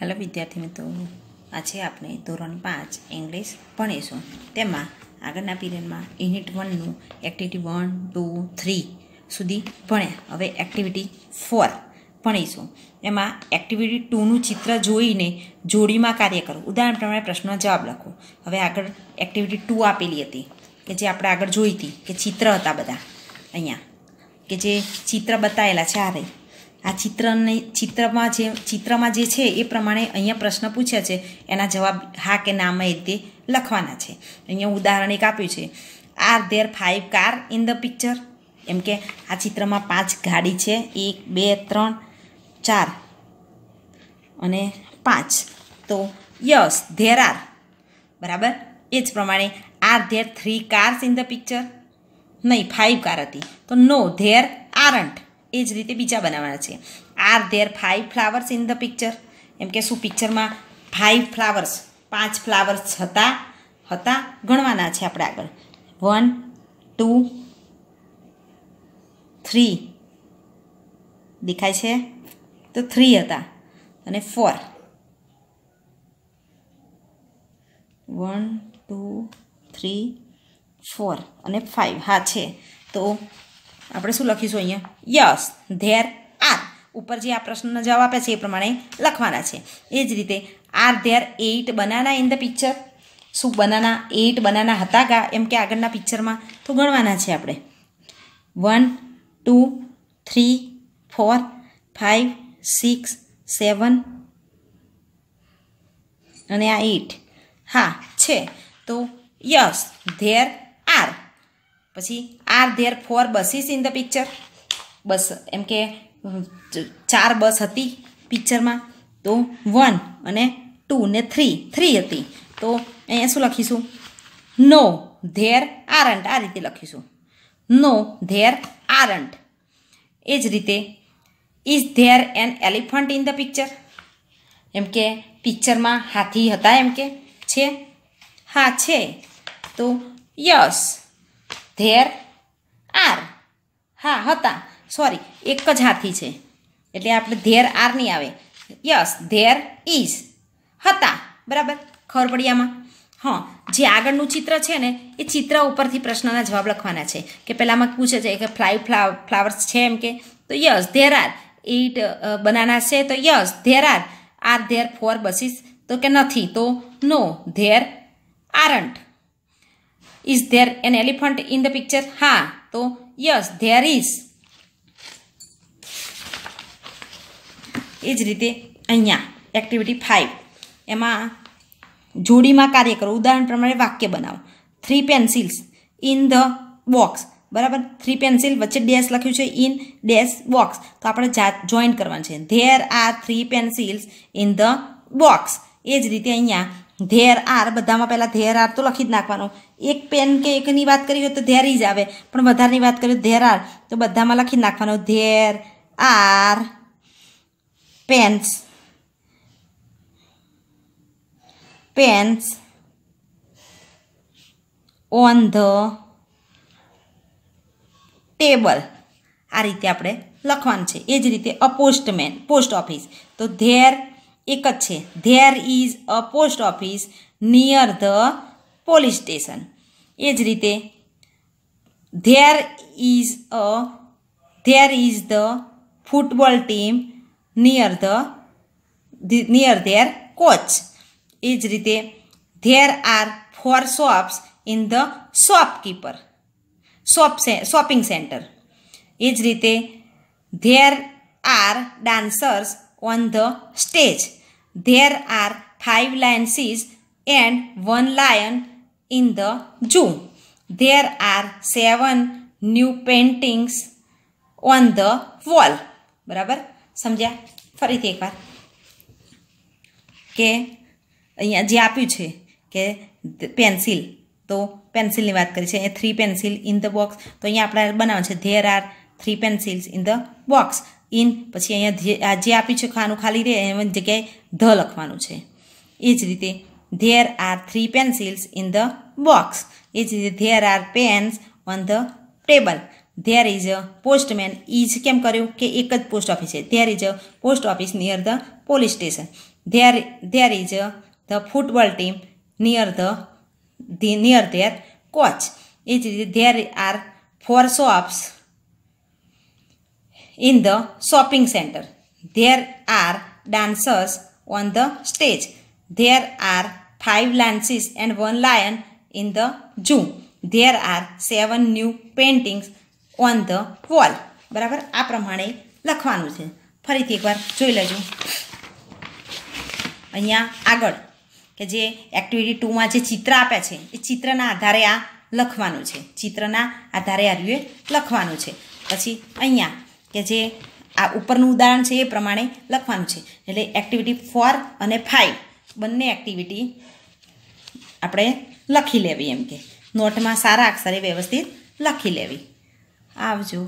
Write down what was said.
Hello વિદ્યાર્થી મિત્રો આજે આપણે ધોરણ પાંચ ઇંગ્લિશ ભણીશું તેમાં આગળના પીરિયડમાં યુનિટ વનનું એક્ટિવિટી વન ટુ થ્રી સુધી ભણ્યા હવે એક્ટિવિટી ફોર ભણીશું એમાં એક્ટિવિટી ટુનું ચિત્ર જોઈને જોડીમાં કાર્ય કરો ઉદાહરણ પ્રમાણે પ્રશ્નનો જવાબ લખો હવે આગળ એક્ટિવિટી ટુ આપેલી હતી કે જે આપણે આગળ જોઈ હતી કે ચિત્ર હતા બધા અહીંયા કે જે ચિત્ર બતાવેલા છે આ રહી આ ચિત્રને ચિત્રમાં જે ચિત્રમાં જે છે એ પ્રમાણે અહીંયા પ્રશ્ન પૂછ્યા છે એના જવાબ હા કે નામાં તે લખવાના છે અહીંયા ઉદાહરણ એક આપ્યું છે are there five car in the picture એમ કે આ ચિત્રમાં પાંચ ગાડી છે એક બે ત્રણ ચાર અને પાંચ તો યસ ધેર આર બરાબર એ જ પ્રમાણે are there three cars in the picture નહીં ફાઇવ કાર હતી તો નો ધેર આરન્ટ એ જ રીતે બીજા બનાવવાના છે are there five flowers in the picture એમ કે શું પિક્ચરમાં ફાઇવ ફ્લાવર્સ પાંચ ફ્લાવર્સ હતા હતા ગણવાના છે આપણે આગળ વન ટુ થ્રી દેખાય છે તો થ્રી હતા અને four one two three four અને ફાઇવ હા છે તો આપણે શું લખીશું અહીંયા યસ ધેર આર ઉપર જે આ પ્રશ્નના જવાબ આપ્યા છે એ પ્રમાણે લખવાના છે એ જ રીતે are there eight banana in the picture શું બનાના એઇટ બનાના હતા કા એમ કે આગળના પિક્ચરમાં તો ગણવાના છે આપણે one two three four five six seven અને આ એઇટ હા છે તો યસ ધેર પછી are there four buses in the picture bus એમ કે ચાર બસ હતી પિક્ચરમાં તો વન અને ટુ ને થ્રી થ્રી હતી તો અહીંયા શું લખીશું નો ધેર આરન્ટ આ રીતે લખીશું નો ધેર આરન્ટ એ જ રીતે is there an elephant in the picture એમ કે પિક્ચરમાં હાથી હતા એમ કે છે હા છે તો યસ ધેર આર હા હતા સોરી એક જ હાથી છે એટલે આપણે ધેર આર નહીં આવે યસ ધેર ઇઝ હતા બરાબર ખરબડિયામાં હા જે આગળનું ચિત્ર છે ને એ ચિત્ર ઉપરથી પ્રશ્નના જવાબ લખવાના છે કે પહેલાંમાં પૂછે છે કે ફ્લાય ફ્લાવર્સ છે એમ કે તો yes there are eight banana છે તો yes there are are there four buses તો કે નથી તો no there aren't is there an elephant in the picture હા તો યસ ધેર ઇઝ એ જ રીતે અહીંયા એક્ટિવિટી ફાઇવ એમાં જોડીમાં કાર્ય કરો ઉદાહરણ પ્રમાણે વાક્ય બનાવો three pencils in the box બરાબર થ્રી પેન્સિલ વચ્ચે ડેશ લખ્યું છે ઇન ડેશ બોક્સ તો આપણે જાત જોઈન કરવાનું છે there are three pencils in the box એ જ રીતે અહીંયા ધેર આર બધામાં પહેલાં ધેર આર તો લખી જ નાખવાનો એક પેન કે એકની વાત કરી હોય તો ધેર જ આવે પણ વધારની વાત કરીએ ધેર આર તો બધામાં લખી જ નાખવાનો there are pens pens on the table આ રીતે આપણે લખવાનું છે એ જ રીતે અ પોસ્ટમેન પોસ્ટ ઓફિસ તો ધેર એક જ છે there is a post office near the police station એ જ રીતે there is a there is the football team near the near there coach એ જ રીતે there are four shops in the shopkeeper shop shopping centre એ જ રીતે there R dancers on the stage There are five lions and one lion in the zoo. There are seven new paintings on the wall. બરાબર સમજ્યા ફરીથી એકવાર કે અહીંયા જે આપ્યું છે કે પેન્સિલ તો પેન્સિલની વાત કરી છે એ three pencil in the box તો અહીંયા આપણે બનાવવાનું છે there are three pencils in the box ઇન પછી અહીંયા જે આપ્યું છે ખાનું ખાલી રહે એમાં જગ્યાએ ધ લખવાનું છે એ જ રીતે there are three pencils in the box એ જ રીતે there are pens on the table there is a postman is કેમ કર્યું કે એક જ પોસ્ટ ઓફિસ છે there is a post office near the police station there there is a the football team near the near there coach એ જ રીતે there are four shops in the shopping center. There are dancers on the stage. There are five lances and one lion in the zoo. There are seven new paintings on the wall. બરાબર આ પ્રમાણે લખવાનું છે ફરીથી એકવાર જોઈ લેજો અહીંયા આગળ કે જે એક્ટિવિટી ટુમાં જે ચિત્ર આપ્યા છે એ ચિત્રના આધારે આ લખવાનું છે ચિત્રના આધારે આર્યુએ લખવાનું છે પછી અહીંયા કે જે આ ઉપરનું ઉદાહરણ છે એ પ્રમાણે લખવાનું છે એટલે એક્ટિવિટી ફોર અને ફાઇવ બંને એક્ટિવિટી આપણે લખી લેવી એમ કે નોટમાં સારા અક્ષરે વ્યવસ્થિત લખી લેવી આવજો